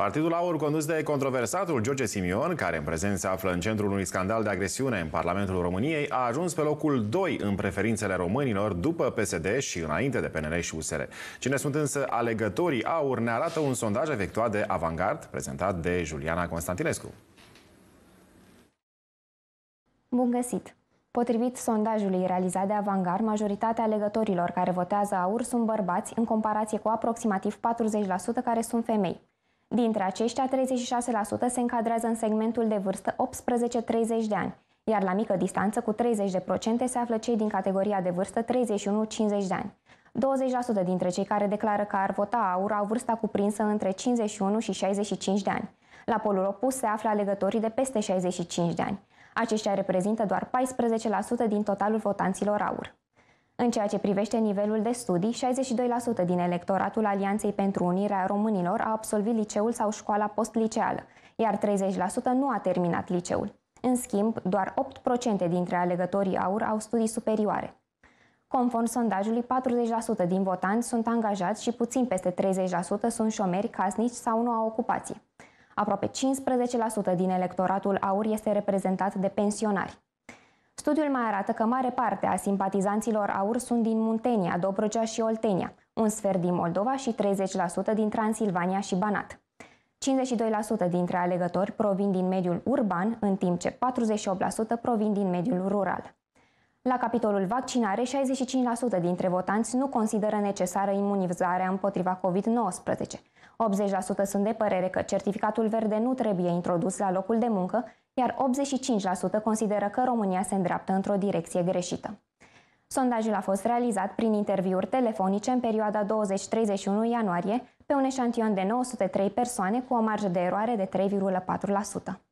Partidul Aur condus de controversatul George Simion, care în prezent se află în centrul unui scandal de agresiune în Parlamentul României, a ajuns pe locul 2 în preferințele românilor după PSD și înainte de PNL și USR. Cine sunt însă alegătorii Aur ne arată un sondaj efectuat de Avangard, prezentat de Juliana Constantinescu. Bun găsit! Potrivit sondajului realizat de Avangar, majoritatea alegătorilor care votează aur sunt bărbați, în comparație cu aproximativ 40% care sunt femei. Dintre aceștia, 36% se încadrează în segmentul de vârstă 18-30 de ani, iar la mică distanță, cu 30% se află cei din categoria de vârstă 31-50 de ani. 20% dintre cei care declară că ar vota aur au vârsta cuprinsă între 51 și 65 de ani. La polul opus se află alegătorii de peste 65 de ani. Aceștia reprezintă doar 14% din totalul votanților aur. În ceea ce privește nivelul de studii, 62% din electoratul Alianței pentru Unirea Românilor a absolvit liceul sau școala postliceală, iar 30% nu a terminat liceul. În schimb, doar 8% dintre alegătorii AUR au studii superioare. Conform sondajului, 40% din votanți sunt angajați și puțin peste 30% sunt șomeri, casnici sau nu au ocupație. Aproape 15% din electoratul AUR este reprezentat de pensionari. Studiul mai arată că mare parte a simpatizanților AUR sunt din Muntenia, Dobrogea și Oltenia, un sfert din Moldova și 30% din Transilvania și Banat. 52% dintre alegători provin din mediul urban, în timp ce 48% provin din mediul rural. La capitolul vaccinare, 65% dintre votanți nu consideră necesară imunizarea împotriva COVID-19. 80% sunt de părere că certificatul verde nu trebuie introdus la locul de muncă, iar 85% consideră că România se îndreaptă într-o direcție greșită. Sondajul a fost realizat prin interviuri telefonice în perioada 20-31 ianuarie pe un eșantion de 903 persoane cu o marjă de eroare de 3,4%.